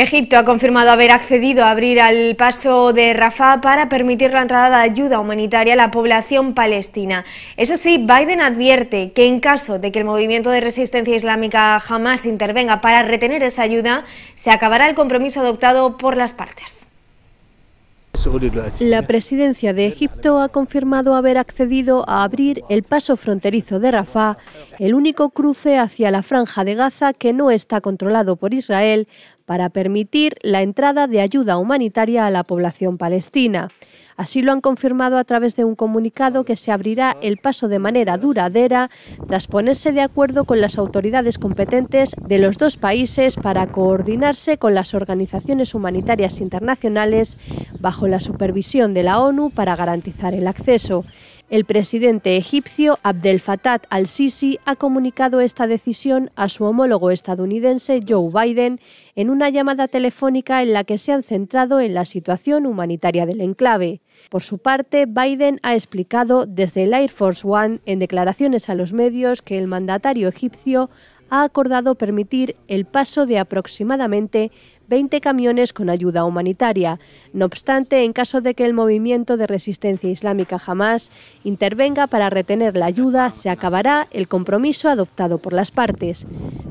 Egipto ha confirmado haber accedido a abrir al paso de Rafah para permitir la entrada de ayuda humanitaria a la población palestina. Eso sí, Biden advierte que en caso de que el movimiento de resistencia islámica jamás intervenga para retener esa ayuda, se acabará el compromiso adoptado por las partes. La presidencia de Egipto ha confirmado haber accedido a abrir el paso fronterizo de Rafah, el único cruce hacia la franja de Gaza que no está controlado por Israel, para permitir la entrada de ayuda humanitaria a la población palestina. Así lo han confirmado a través de un comunicado que se abrirá el paso de manera duradera tras ponerse de acuerdo con las autoridades competentes de los dos países para coordinarse con las organizaciones humanitarias internacionales bajo la supervisión de la ONU para garantizar el acceso. El presidente egipcio Abdel Fattah al-Sisi ha comunicado esta decisión a su homólogo estadounidense Joe Biden en un una llamada telefónica en la que se han centrado en la situación humanitaria del enclave. Por su parte, Biden ha explicado desde el Air Force One en declaraciones a los medios que el mandatario egipcio ha acordado permitir el paso de aproximadamente 20 camiones con ayuda humanitaria. No obstante, en caso de que el movimiento de resistencia islámica jamás intervenga para retener la ayuda, se acabará el compromiso adoptado por las partes.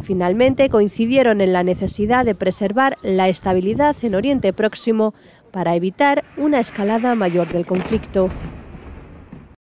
Finalmente coincidieron en la necesidad de preservar la estabilidad en Oriente Próximo para evitar una escalada mayor del conflicto.